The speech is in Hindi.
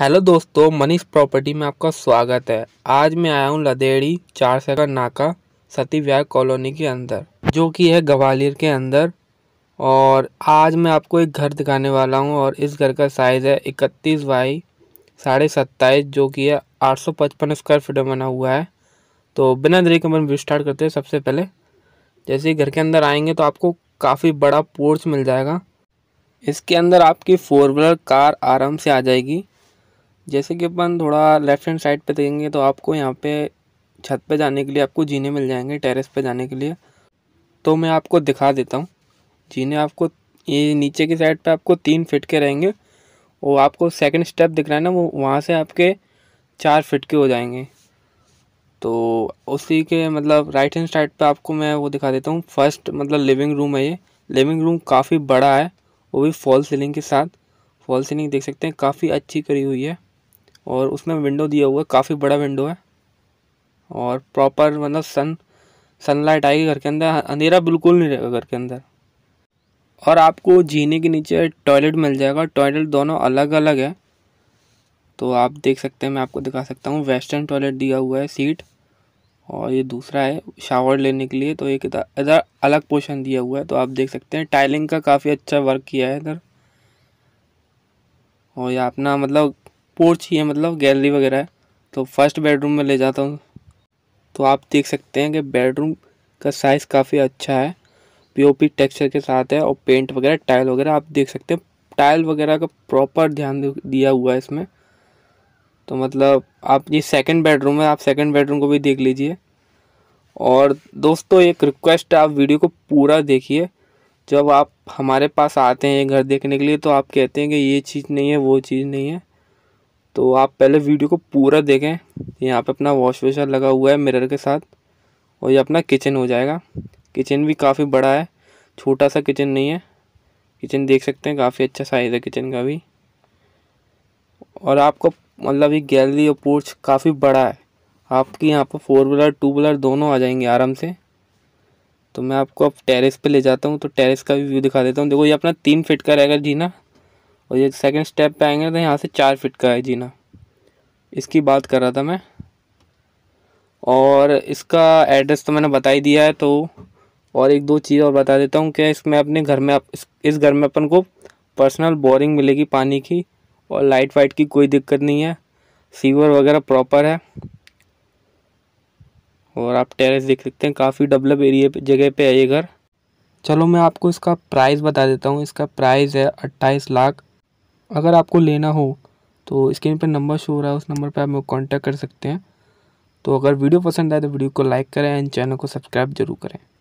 हेलो दोस्तों मनीष प्रॉपर्टी में आपका स्वागत है आज मैं आया हूँ लदेड़ी चार सेकर नाका सती विहार कॉलोनी के अंदर जो कि है ग्वालियर के अंदर और आज मैं आपको एक घर दिखाने वाला हूँ और इस घर का साइज़ है इकतीस बाई साढ़े सत्ताईस जो कि है आठ सौ पचपन स्क्वायर फीट में बना हुआ है तो बिना देरी के मन स्टार्ट करते हैं सबसे पहले जैसे घर के अंदर आएंगे तो आपको काफ़ी बड़ा पोर्च मिल जाएगा इसके अंदर आपकी फोर व्हीलर कार आराम से आ जाएगी जैसे कि अपन थोड़ा लेफ्ट हैंड साइड पे देखेंगे तो आपको यहाँ पे छत पे जाने के लिए आपको जीने मिल जाएंगे टेरेस पे जाने के लिए तो मैं आपको दिखा देता हूँ जीने आपको ये नीचे की साइड पे आपको तीन फिट के रहेंगे और आपको सेकंड स्टेप दिख रहा है ना वो वहाँ से आपके चार फिट के हो जाएंगे तो उसी के मतलब राइट हैंड साइड पर आपको मैं वो दिखा देता हूँ फर्स्ट मतलब लिविंग रूम है ये लिविंग रूम काफ़ी बड़ा है वो भी फॉल सीलिंग के साथ फॉल सीलिंग देख सकते हैं काफ़ी अच्छी करी हुई है और उसमें विंडो दिया हुआ है काफ़ी बड़ा विंडो है और प्रॉपर मतलब सन सनलाइट आएगी घर के अंदर अंधेरा बिल्कुल नहीं रहेगा घर के अंदर और आपको जीने के नीचे टॉयलेट मिल जाएगा टॉयलेट दोनों अलग अलग है तो आप देख सकते हैं मैं आपको दिखा सकता हूँ वेस्टर्न टॉयलेट दिया हुआ है सीट और ये दूसरा है शावर लेने के लिए तो एक इधर अलग पोर्शन दिया हुआ है तो आप देख सकते हैं टाइलिंग का काफ़ी अच्छा वर्क किया है इधर और ये अपना मतलब पोर्च ही है मतलब गैलरी वगैरह है तो फर्स्ट बेडरूम में ले जाता हूँ तो आप देख सकते हैं कि बेडरूम का साइज़ काफ़ी अच्छा है पीओपी टेक्सचर के साथ है और पेंट वगैरह टाइल वगैरह आप देख सकते हैं टाइल वगैरह का प्रॉपर ध्यान दिया हुआ है इसमें तो मतलब आप ये सेकंड बेडरूम है आप सेकंड बेडरूम को भी देख लीजिए और दोस्तों एक रिक्वेस्ट है आप वीडियो को पूरा देखिए जब आप हमारे पास आते हैं ये घर देखने के लिए तो आप कहते हैं कि ये चीज़ नहीं है वो चीज़ नहीं है तो आप पहले वीडियो को पूरा देखें यहाँ पे अपना वॉश वेशर लगा हुआ है मिरर के साथ और ये अपना किचन हो जाएगा किचन भी काफ़ी बड़ा है छोटा सा किचन नहीं है किचन देख सकते हैं काफ़ी अच्छा साइज़ है किचन का भी और आपको मतलब ये गैलरी और पोर्च काफ़ी बड़ा है आपकी यहाँ पर फोर व्हीलर टू व्हीलर दोनों आ जाएंगे आराम से तो मैं आपको अब टेरेस पे ले जाता हूँ तो टेरेस का भी व्यू दिखा देता हूँ देखो ये अपना तीन फिट का रहेगा जीना और ये सेकंड स्टेप पे आएंगे तो यहाँ से चार फिट का है जीना इसकी बात कर रहा था मैं और इसका एड्रेस तो मैंने बता ही दिया है तो और एक दो चीज़ और बता देता हूँ कि इसमें अपने घर में इस, इस घर में अपन को पर्सनल बोरिंग मिलेगी पानी की और लाइट वाइट की कोई दिक्कत नहीं है सीवर वगैरह प्रॉपर है और आप टेरेस देख सकते हैं काफ़ी डेवलप एरिए जगह पे है ये घर चलो मैं आपको इसका प्राइस बता देता हूँ इसका प्राइस है अट्ठाईस लाख अगर आपको लेना हो तो स्क्रीन पर नंबर शो हो रहा है उस नंबर पर आप मुझे कॉन्टैक्ट कर सकते हैं तो अगर वीडियो पसंद आए तो वीडियो को लाइक करें एंड चैनल को सब्सक्राइब जरूर करें